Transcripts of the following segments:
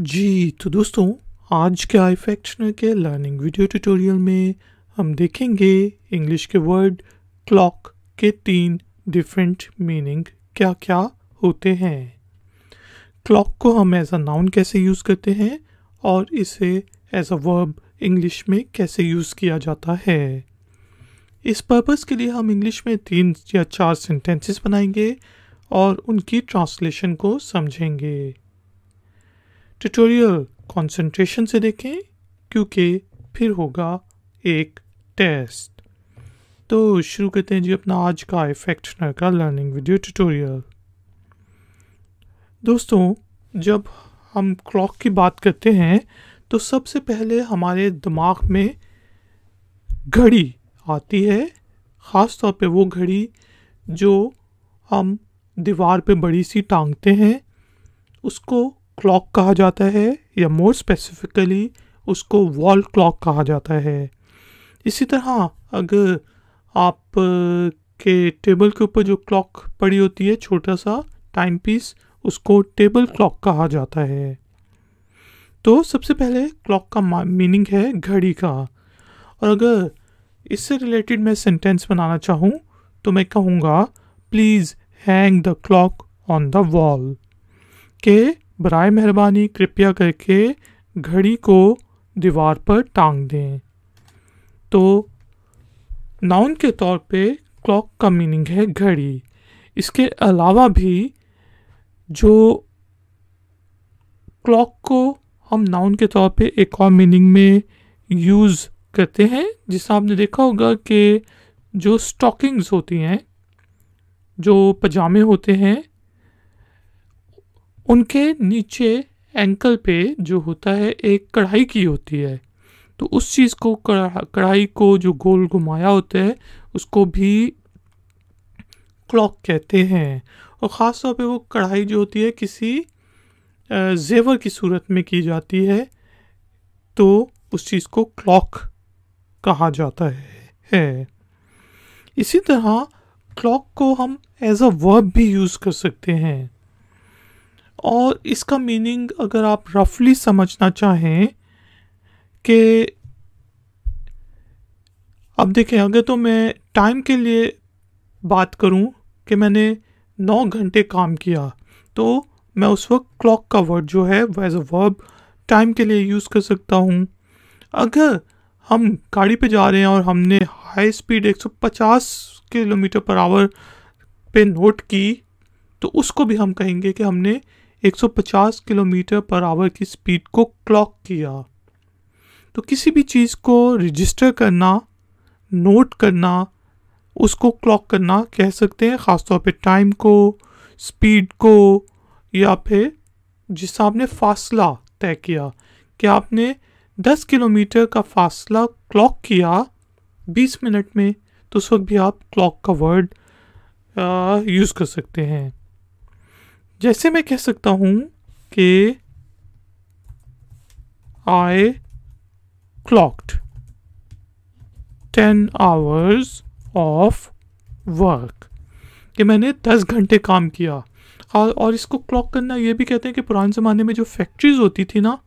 जी तो दोस्तों आज के आई फैक्शनर के लर्निंग वीडियो ट्यूटोरियल में हम देखेंगे इंग्लिश के वर्ड क्लॉक के तीन डिफरेंट मीनिंग क्या क्या होते हैं क्लॉक को हम एज अ नाउन कैसे यूज़ करते हैं और इसे एज अ वर्ब इंग्लिश में कैसे यूज़ किया जाता है इस पर्पज़ के लिए हम इंग्लिश में तीन या चार सेंटेंसेस बनाएंगे और उनकी ट्रांसलेशन को समझेंगे ट्यूटोरियल कंसंट्रेशन से देखें क्योंकि फिर होगा एक टेस्ट तो शुरू करते हैं जी अपना आज का इफेक्टनर का लर्निंग वीडियो ट्यूटोरियल दोस्तों जब हम क्लॉक की बात करते हैं तो सबसे पहले हमारे दिमाग में घड़ी आती है ख़ास तौर पे वो घड़ी जो हम दीवार पे बड़ी सी टांगते हैं उसको क्लॉक कहा जाता है या मोर स्पेसिफिकली उसको वॉल क्लॉक कहा जाता है इसी तरह अगर आप के टेबल के ऊपर जो क्लॉक पड़ी होती है छोटा सा टाइम पीस उसको टेबल क्लॉक कहा जाता है तो सबसे पहले क्लॉक का मीनिंग है घड़ी का और अगर इससे रिलेटेड मैं सेंटेंस बनाना चाहूँ तो मैं कहूँगा please hang the clock on the wall के बर मेहरबानी कृपया करके घड़ी को दीवार पर टांग दें तो नाउन के तौर पे क्लॉक का मीनिंग है घड़ी इसके अलावा भी जो क्लॉक को हम नाउन के तौर पे एक और मीनिंग में यूज़ करते हैं जिसमें आपने देखा होगा कि जो स्टॉकिंग्स होती हैं जो पजामे होते हैं उनके नीचे एंकल पे जो होता है एक कढ़ाई की होती है तो उस चीज़ को कढ़ाई को जो गोल घुमाया होता है उसको भी क्लॉक कहते हैं और ख़ास तौर पे वो कढ़ाई जो होती है किसी जेवर की सूरत में की जाती है तो उस चीज़ को क्लॉक कहा जाता है, है। इसी तरह क्लॉक को हम एज अ वर्ब भी यूज़ कर सकते हैं और इसका मीनिंग अगर आप रफली समझना चाहें कि अब देखें अगर तो मैं टाइम के लिए बात करूं कि मैंने नौ घंटे काम किया तो मैं उस वक्त क्लॉक का वर्ड जो है वो एज अ वर्ब टाइम के लिए यूज़ कर सकता हूँ अगर हम गाड़ी पे जा रहे हैं और हमने high speed 150 kilometre per hour पे नोट की तो उसको भी हम कहेंगे कि हमने 150 किलोमीटर पर आवर की स्पीड को क्लॉक किया तो किसी भी चीज़ को रजिस्टर करना नोट करना उसको क्लॉक करना कह सकते हैं ख़ासतौर पे टाइम को स्पीड को या फिर जिससे आपने फासला तय किया कि आपने 10 किलोमीटर का फासला क्लॉक किया 20 मिनट में तो उस वक्त भी आप क्लॉक का वर्ड यूज़ कर सकते हैं जैसे मैं कह सकता हूं कि I clocked ten hours of work कि मैंने दस घंटे काम किया और, और इसको क्लॉक करना ये भी कहते हैं कि पुराने ज़माने में जो फैक्ट्रीज होती थी ना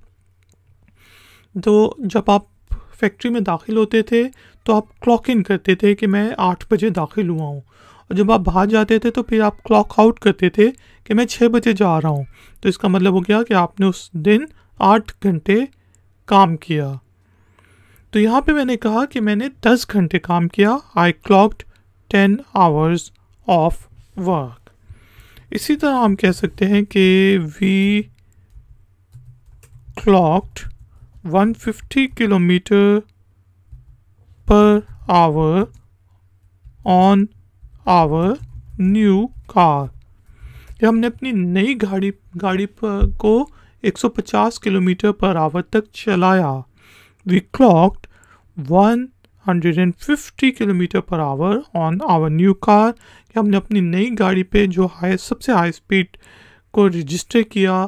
तो जब आप फैक्ट्री में दाखिल होते थे तो आप क्लॉक इन करते थे कि मैं आठ बजे दाखिल हुआ हूँ और जब आप बाहर जाते थे तो फिर आप क्लॉक आउट करते थे कि मैं छः बजे जा रहा हूँ तो इसका मतलब हो गया कि आपने उस दिन आठ घंटे काम किया तो यहाँ पे मैंने कहा कि मैंने दस घंटे काम किया I clocked ten hours of work इसी तरह हम कह सकते हैं कि we won 150 kilometre per hour on our new car ये हमने अपनी नई गाड़ी गाड़ी पर को 150 किलोमीटर पर आवर तक चलाया we clocked 150 kilometre per hour on our new car हमने अपनी नई गाड़ी पे जो हाई सबसे हाई स्पीड को रजिस्टर किया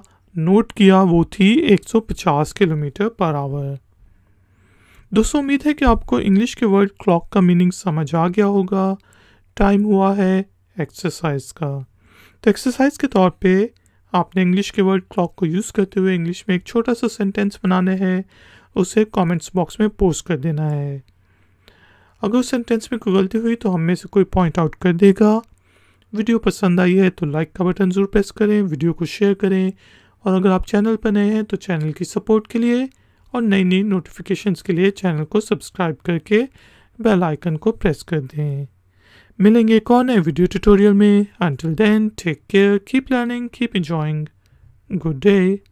नोट किया वो थी 150 किलोमीटर पर आवर दोस्तों उम्मीद है कि आपको इंग्लिश के वर्ड क्लॉक का मीनिंग समझ आ गया होगा टाइम हुआ है एक्सरसाइज का तो एक्सरसाइज के तौर पे आपने इंग्लिश के वर्ड क्लॉक को यूज़ करते हुए इंग्लिश में एक छोटा सा सेंटेंस बनाना है उसे कमेंट्स बॉक्स में पोस्ट कर देना है अगर उस सेंटेंस में कोई गलती हुई तो हम में से कोई पॉइंट आउट कर देगा वीडियो पसंद आई है तो लाइक का बटन ज़रूर प्रेस करें वीडियो को शेयर करें और अगर आप चैनल पर नए हैं तो चैनल की सपोर्ट के लिए और नई नई नोटिफिकेशंस के लिए चैनल को सब्सक्राइब करके बेल आइकन को प्रेस कर दें मिलेंगे एक और नए वीडियो ट्यूटोरियल में until then take care keep learning keep enjoying good day